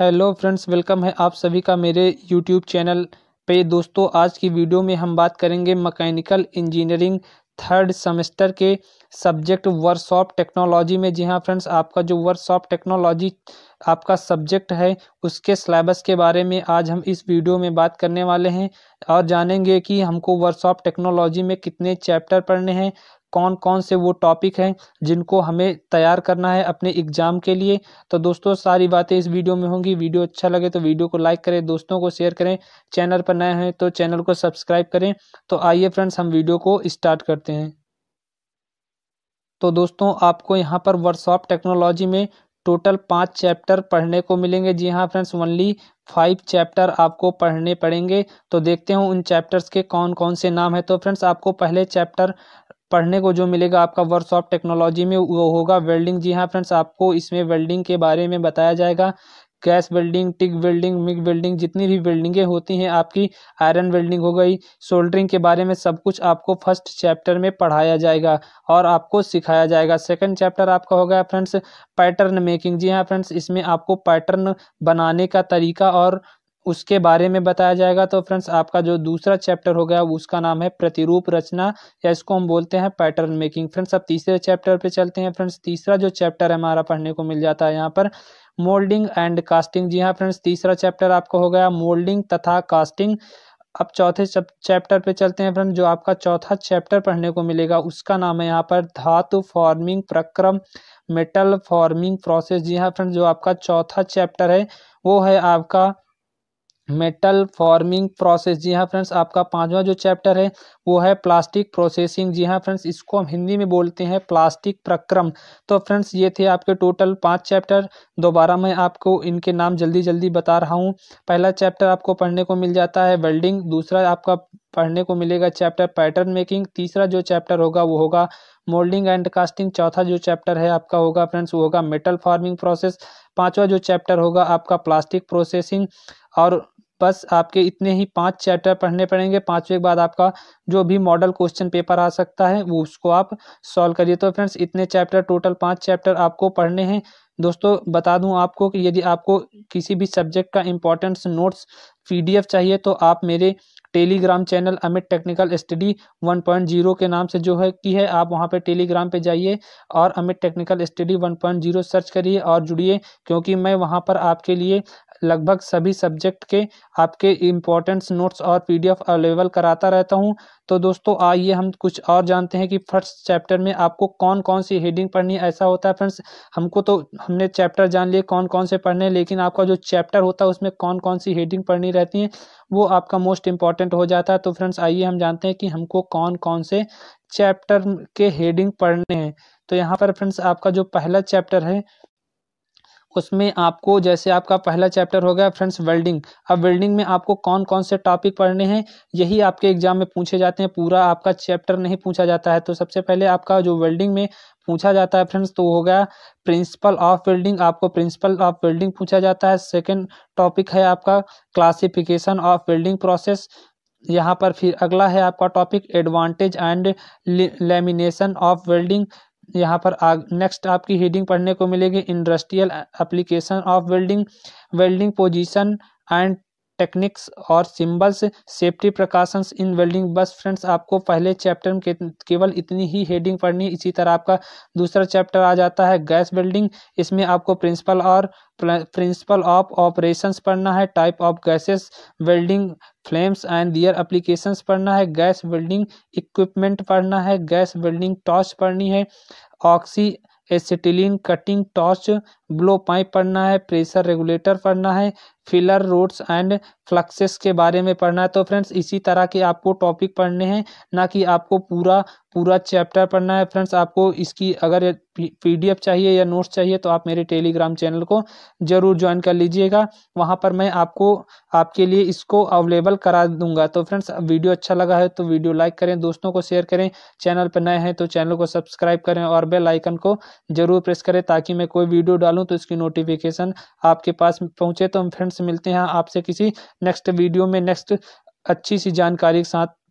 hello friends welcome है आप सभी का मेरे यूट्यूब चैनल पे दोस्तों आज की वीडियो में हम बात करेंगे मैकेनिकल इंजीनियरिंग थर्ड सेमेस्टर के सब्जेक्ट वर्कशॉप टेक्नोलॉजी में जी हाँ फ्रेंड्स आपका जो वर्कशॉप टेक्नोलॉजी आपका सब्जेक्ट है उसके सिलेबस के बारे में आज हम इस वीडियो में बात करने वाले हैं और जानेंगे कि हमको वर्कशॉप टेक्नोलॉजी में कितने चैप्टर पढ़ने हैं कौन कौन से वो टॉपिक हैं जिनको हमें तैयार करना है अपने एग्ज़ाम के लिए तो दोस्तों सारी बातें इस वीडियो में होंगी वीडियो अच्छा लगे तो वीडियो को लाइक करें दोस्तों को शेयर करें चैनल पर नए हैं तो चैनल को सब्सक्राइब करें तो आइए फ्रेंड्स हम वीडियो को स्टार्ट करते हैं तो दोस्तों आपको यहाँ पर वर्कशॉप टेक्नोलॉजी में टोटल पाँच चैप्टर पढ़ने को मिलेंगे जी हाँ फ्रेंड्स ओनली फाइव चैप्टर आपको पढ़ने पड़ेंगे तो देखते हैं उन चैप्टर्स के कौन कौन से नाम है तो फ्रेंड्स आपको पहले चैप्टर पढ़ने को जो मिलेगा आपका वर्कशॉप टेक्नोलॉजी में वो होगा वेल्डिंग जी हाँ फ्रेंड्स आपको इसमें वेल्डिंग के बारे में बताया जाएगा gas welding TIG welding MIG welding जितनी भी वेल्डिंगें होती हैं आपकी आयरन वेल्डिंग हो गई सोल्डरिंग के बारे में सब कुछ आपको फर्स्ट चैप्टर में पढ़ाया जाएगा और आपको सिखाया जाएगा सेकंड चैप्टर आपका होगा फ्रेंड्स पैटर्न मेकिंग जी हाँ फ्रेंड्स इसमें आपको पैटर्न बनाने का तरीका और उसके बारे में बताया जाएगा तो फ्रेंड्स आपका जो दूसरा चैप्टर हो गया उसका नाम है प्रतिरूप रचना या इसको हम बोलते हैं पैटर्न मेकिंग फ्रेंड्स अब तीसरे चैप्टर पे चलते हैं फ्रेंड्स तीसरा जो चैप्टर है हमारा पढ़ने को मिल जाता है यहाँ पर मोल्डिंग एंड कास्टिंग जी हाँ फ्रेंड्स तीसरा चैप्टर आपका हो गया मोल्डिंग तथा कास्टिंग अब चौथे चैप्टर पे चलते हैं फ्रेंड्स जो आपका चौथा चैप्टर पढ़ने को मिलेगा उसका नाम है यहाँ पर धातु फॉर्मिंग प्रक्रम मेटल फॉर्मिंग प्रोसेस जी हाँ फ्रेंड्स जो आपका चौथा चैप्टर है वो है आपका मेटल फॉर्मिंग प्रोसेस जी हाँ फ्रेंड्स आपका पांचवा जो चैप्टर है वो है प्लास्टिक प्रोसेसिंग जी हाँ फ्रेंड्स इसको हम हिंदी में बोलते हैं प्लास्टिक प्रक्रम तो फ्रेंड्स ये थे आपके टोटल पांच चैप्टर दोबारा मैं आपको इनके नाम जल्दी जल्दी बता रहा हूँ पहला चैप्टर आपको पढ़ने को मिल जाता है वेल्डिंग दूसरा आपका पढ़ने को मिलेगा चैप्टर पैटर्न मेकिंग तीसरा जो चैप्टर होगा वो होगा मोल्डिंग एंड कास्टिंग चौथा जो चैप्टर है आपका होगा फ्रेंड्स वो होगा मेटल फार्मिंग प्रोसेस पांचवा जो चैप्टर होगा आपका प्लास्टिक प्रोसेसिंग और बस आपके इतने ही पांच चैप्टर पढ़ने पड़ेंगे पांचवे के बाद आपका जो भी मॉडल क्वेश्चन पेपर आ सकता है वो उसको आप सॉल्व करिए तो फ्रेंड्स इतने चैप्टर टोटल पाँच चैप्टर आपको पढ़ने हैं दोस्तों बता दूं आपको कि यदि आपको किसी भी सब्जेक्ट का इम्पोर्टेंस नोट्स पी चाहिए तो आप मेरे Telegram channel Amit technical study 1.0 के नाम से जो है की है आप वहाँ पर टेलीग्राम पे जाइए और अमित टेक्निकल स्टडी 1.0 सर्च करिए और जुड़िए क्योंकि मैं वहाँ पर आपके लिए लगभग सभी सब्जेक्ट के आपके इम्पोर्टेंट्स नोट्स और पीडीएफ अवेलेबल कराता रहता हूं तो दोस्तों आइए हम कुछ और जानते हैं कि फर्स्ट चैप्टर में आपको कौन कौन सी हेडिंग पढ़नी है ऐसा होता है फ्रेंड्स हमको तो हमने चैप्टर जान लिए कौन कौन से पढ़ने लेकिन आपका जो चैप्टर होता है उसमें कौन कौन सी हेडिंग पढ़नी रहती है वो आपका मोस्ट इम्पॉर्टेंट हो जाता है तो फ्रेंड्स आइए हम जानते हैं कि हमको कौन कौन से चैप्टर के हेडिंग पढ़ने हैं तो यहाँ पर फ्रेंड्स आपका जो पहला चैप्टर है उसमें आपको जैसे आपका पहला चैप्टर हो गया फ्रेंड्स वेल्डिंग अब वेल्डिंग में आपको कौन कौन से टॉपिक पढ़ने हैं यही आपके एग्जाम में पूछे जाते हैं पूरा आपका चैप्टर नहीं पूछा जाता है तो सबसे पहले आपका जो वेल्डिंग में पूछा जाता है फ्रेंड्स तो हो गया प्रिंसिपल ऑफ वेल्डिंग आपको प्रिंसिपल ऑफ वेल्डिंग पूछा जाता है सेकेंड टॉपिक है आपका क्लासिफिकेशन ऑफ वेल्डिंग प्रोसेस यहाँ पर फिर अगला है आपका topic advantage and limitation of welding यहाँ पर आग नेक्स्ट आपकी हेडिंग पढ़ने को मिलेगी industrial application of welding welding position and techniques और symbols safety precautions in welding बस फ्रेंड्स आपको पहले चैप्टर में के, केवल इतनी ही हेडिंग पढ़नी है इसी तरह आपका दूसरा चैप्टर आ जाता है गैस वेल्डिंग इसमें आपको प्रिंसिपल और प्रिंसिपल ऑफ ऑपरेशंस पढ़ना है type of gases welding flames and their applications पढ़ना है गैस वेल्डिंग इक्विपमेंट पढ़ना है गैस वेल्डिंग टॉर्च पढ़नी है oxy acetylene cutting torch blow pipe पढ़ना है प्रेशर रेगुलेटर पढ़ना है फिलर रोड्स एंड फ्लक्सेस के बारे में पढ़ना है तो फ्रेंड्स इसी तरह के आपको टॉपिक पढ़ने हैं ना कि आपको पूरा पूरा चैप्टर पढ़ना है फ्रेंड्स आपको इसकी अगर पीडीएफ चाहिए या नोट्स चाहिए तो आप मेरे टेलीग्राम चैनल को ज़रूर ज्वाइन कर लीजिएगा वहाँ पर मैं आपको आपके लिए इसको अवेलेबल करा दूंगा तो फ्रेंड्स वीडियो अच्छा लगा है तो वीडियो लाइक करें दोस्तों को शेयर करें चैनल पर नए हैं तो चैनल को सब्सक्राइब करें और बेलाइकन को ज़रूर प्रेस करें ताकि मैं कोई वीडियो डाल डालूँ तो इसकी नोटिफिकेशन आपके पास पहुँचे तो हम फ्रेंड्स मिलते हैं आपसे किसी नेक्स्ट वीडियो में नेक्स्ट अच्छी सी जानकारी के साथ